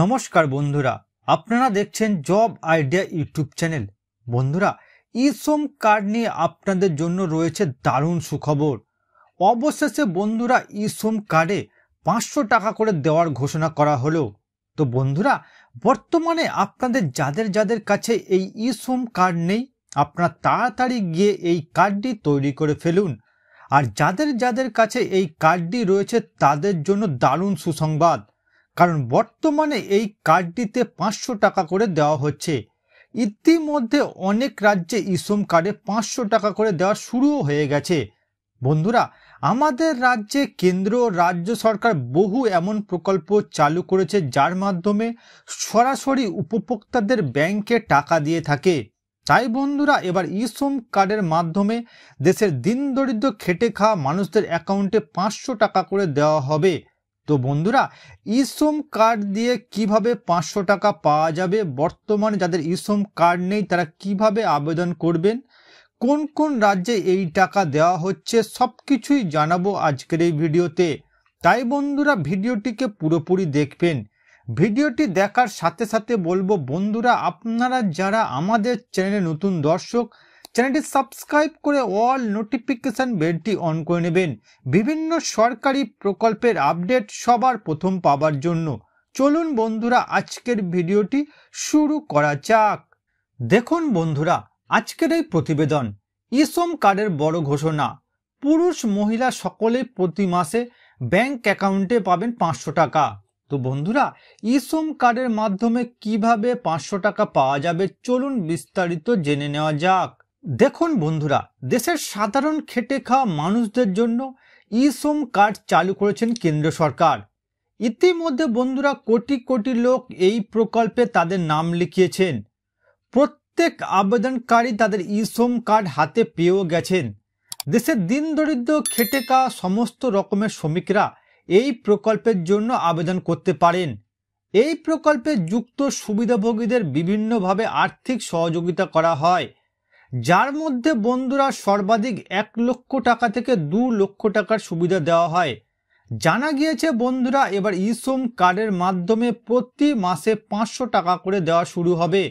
নমস্কার বন্ধুরা আপনারা দেখছেন জব আইডিয়া ইউটিউব চ্যানেল বন্ধুরা ইশ্রম কার্ড নিয়ে আপনাদের জন্য রয়েছে দারুণ সুখবর অবশেষে বন্ধুরা ইশ্রম কার্ডে পাঁচশো টাকা করে দেওয়ার ঘোষণা করা হলো তো বন্ধুরা বর্তমানে আপনাদের যাদের যাদের কাছে এই ইশ্রম কার্ড নেই আপনারা তাড়াতাড়ি গিয়ে এই কার্ডটি তৈরি করে ফেলুন আর যাদের যাদের কাছে এই কার্ডটি রয়েছে তাদের জন্য দারুণ সুসংবাদ কারণ বর্তমানে এই কার্ডটিতে পাঁচশো টাকা করে দেওয়া হচ্ছে ইতিমধ্যে অনেক রাজ্যে ইসম কার্ডে পাঁচশো টাকা করে দেওয়া শুরুও হয়ে গেছে বন্ধুরা আমাদের রাজ্যে কেন্দ্র রাজ্য সরকার বহু এমন প্রকল্প চালু করেছে যার মাধ্যমে সরাসরি উপভোক্তাদের ব্যাংকে টাকা দিয়ে থাকে তাই বন্ধুরা এবার ইসম কার্ডের মাধ্যমে দেশের দিন দরিদ্র খেটে খাওয়া মানুষদের অ্যাকাউন্টে পাঁচশো টাকা করে দেওয়া হবে তো বন্ধুরা ইসম কার্ড দিয়ে কিভাবে পাঁচশো টাকা পাওয়া যাবে বর্তমানে যাদের ইসম কার্ড নেই তারা কিভাবে আবেদন করবেন কোন কোন রাজ্যে এই টাকা দেওয়া হচ্ছে সব কিছুই জানাবো আজকের এই ভিডিওতে তাই বন্ধুরা ভিডিওটিকে পুরোপুরি দেখবেন ভিডিওটি দেখার সাথে সাথে বলবো বন্ধুরা আপনারা যারা আমাদের চ্যানেলে নতুন দর্শক চ্যানেলটি সাবস্ক্রাইব করে অল নোটিফিকেশান বেলটি অন করে নেবেন বিভিন্ন সরকারি প্রকল্পের আপডেট সবার প্রথম পাবার জন্য চলুন বন্ধুরা আজকের ভিডিওটি শুরু করা যাক দেখুন বন্ধুরা আজকের এই প্রতিবেদন ইসম কার্ডের বড় ঘোষণা পুরুষ মহিলা সকলে প্রতি মাসে ব্যাংক অ্যাকাউন্টে পাবেন পাঁচশো টাকা তো বন্ধুরা ইসম কার্ডের মাধ্যমে কিভাবে পাঁচশো টাকা পাওয়া যাবে চলুন বিস্তারিত জেনে নেওয়া যাক দেখুন বন্ধুরা দেশের সাধারণ খেটে খাওয়া মানুষদের জন্য ই শ্রম কার্ড চালু করেছেন কেন্দ্র সরকার ইতিমধ্যে বন্ধুরা কোটি কোটি লোক এই প্রকল্পে তাদের নাম লিখিয়েছেন প্রত্যেক আবেদনকারী তাদের ই শ্রম কার্ড হাতে পেয়েও গেছেন দেশের দিন দরিদ্র খেটে খাওয়া সমস্ত রকমের শ্রমিকরা এই প্রকল্পের জন্য আবেদন করতে পারেন এই প্রকল্পে যুক্ত সুবিধাভোগীদের বিভিন্নভাবে আর্থিক সহযোগিতা করা হয় যার মধ্যে বন্ধুরা সর্বাধিক এক লক্ষ টাকা থেকে দু লক্ষ টাকার সুবিধা দেওয়া হয় জানা গিয়েছে বন্ধুরা এবার ইসম কার্ডের মাধ্যমে প্রতি মাসে পাঁচশো টাকা করে দেওয়া শুরু হবে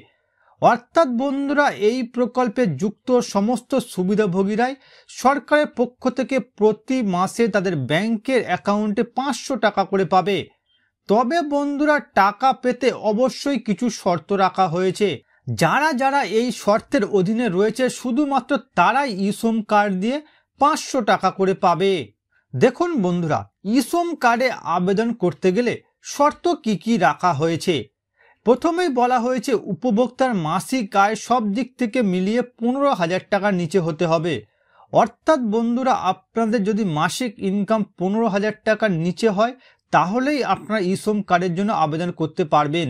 অর্থাৎ বন্ধুরা এই প্রকল্পে যুক্ত সমস্ত সুবিধাভোগীরাই সরকারের পক্ষ থেকে প্রতি মাসে তাদের ব্যাংকের অ্যাকাউন্টে পাঁচশো টাকা করে পাবে তবে বন্ধুরা টাকা পেতে অবশ্যই কিছু শর্ত রাখা হয়েছে যারা যারা এই শর্তের অধীনে রয়েছে শুধুমাত্র তারাই ইসম কার্ড দিয়ে পাঁচশো টাকা করে পাবে দেখুন বন্ধুরা ইসম কার্ডে আবেদন করতে গেলে শর্ত কি কি রাখা হয়েছে প্রথমেই বলা হয়েছে উপভোক্তার মাসিক আয় সব দিক থেকে মিলিয়ে পনেরো হাজার টাকার নিচে হতে হবে অর্থাৎ বন্ধুরা আপনাদের যদি মাসিক ইনকাম পনেরো হাজার টাকার নিচে হয় তাহলেই আপনারা ইসম কার্ডের জন্য আবেদন করতে পারবেন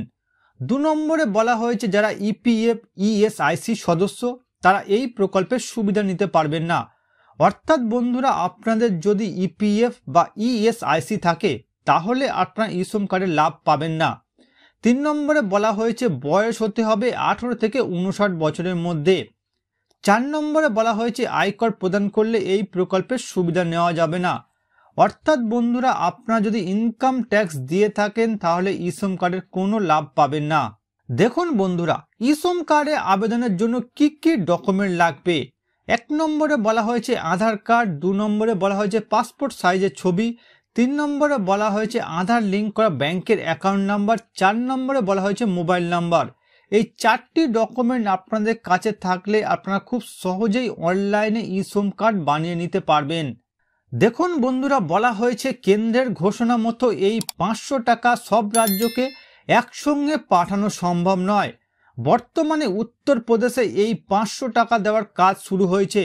দু নম্বরে বলা হয়েছে যারা ইপিএফ e ইএসআইসি e সদস্য তারা এই প্রকল্পের সুবিধা নিতে পারবেন না অর্থাৎ বন্ধুরা আপনাদের যদি ইপিএফ e বা ইএসআইসি থাকে তাহলে আপনারা ইসম কার্ডের লাভ পাবেন না তিন নম্বরে বলা হয়েছে বয়স হতে হবে আঠেরো থেকে উনষাট বছরের মধ্যে চার নম্বরে বলা হয়েছে আয়কর প্রদান করলে এই প্রকল্পের সুবিধা নেওয়া যাবে না অর্থাৎ বন্ধুরা আপনারা যদি ইনকাম ট্যাক্স দিয়ে থাকেন তাহলে ইসম e কার্ডের কোনো লাভ পাবেন না দেখুন বন্ধুরা ইসম e কার্ডে আবেদনের জন্য কি কি ডকুমেন্ট লাগবে এক নম্বরে বলা হয়েছে আধার কার্ড দু নম্বরে বলা হয়েছে পাসপোর্ট সাইজের ছবি তিন নম্বরে বলা হয়েছে আধার লিঙ্ক করা ব্যাংকের অ্যাকাউন্ট নাম্বার চার নম্বরে বলা হয়েছে মোবাইল নাম্বার এই চারটি ডকুমেন্ট আপনাদের কাছে থাকলে আপনারা খুব সহজেই অনলাইনে ইসম কার্ড বানিয়ে নিতে পারবেন দেখুন বন্ধুরা বলা হয়েছে কেন্দ্রের ঘোষণা মতো এই পাঁচশো টাকা সব রাজ্যকে একসঙ্গে পাঠানো সম্ভব নয় বর্তমানে উত্তরপ্রদেশে এই পাঁচশো টাকা দেওয়ার কাজ শুরু হয়েছে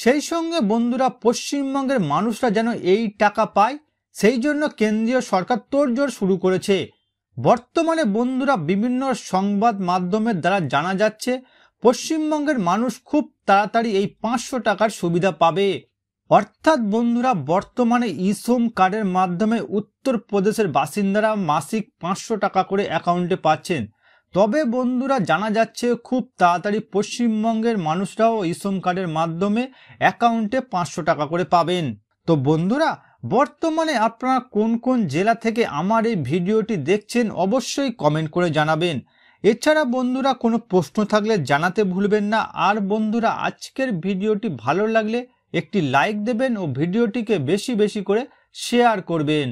সেই সঙ্গে বন্ধুরা পশ্চিমবঙ্গের মানুষরা যেন এই টাকা পায় সেই জন্য কেন্দ্রীয় সরকার তোড়জোড় শুরু করেছে বর্তমানে বন্ধুরা বিভিন্ন সংবাদ মাধ্যমের দ্বারা জানা যাচ্ছে পশ্চিমবঙ্গের মানুষ খুব তাড়াতাড়ি এই পাঁচশো টাকার সুবিধা পাবে অর্থাৎ বন্ধুরা বর্তমানে ইসম কার্ডের মাধ্যমে উত্তরপ্রদেশের বাসিন্দারা মাসিক পাঁচশো টাকা করে অ্যাকাউন্টে পাচ্ছেন তবে বন্ধুরা জানা যাচ্ছে খুব তাড়াতাড়ি পশ্চিমবঙ্গের মানুষরাও ইসম কার্ডের মাধ্যমে অ্যাকাউন্টে পাঁচশো টাকা করে পাবেন তো বন্ধুরা বর্তমানে আপনারা কোন কোন জেলা থেকে আমার এই ভিডিওটি দেখছেন অবশ্যই কমেন্ট করে জানাবেন এছাড়া বন্ধুরা কোনো প্রশ্ন থাকলে জানাতে ভুলবেন না আর বন্ধুরা আজকের ভিডিওটি ভালো লাগলে একটি লাইক দেবেন ও ভিডিওটিকে বেশি বেশি করে শেয়ার করবেন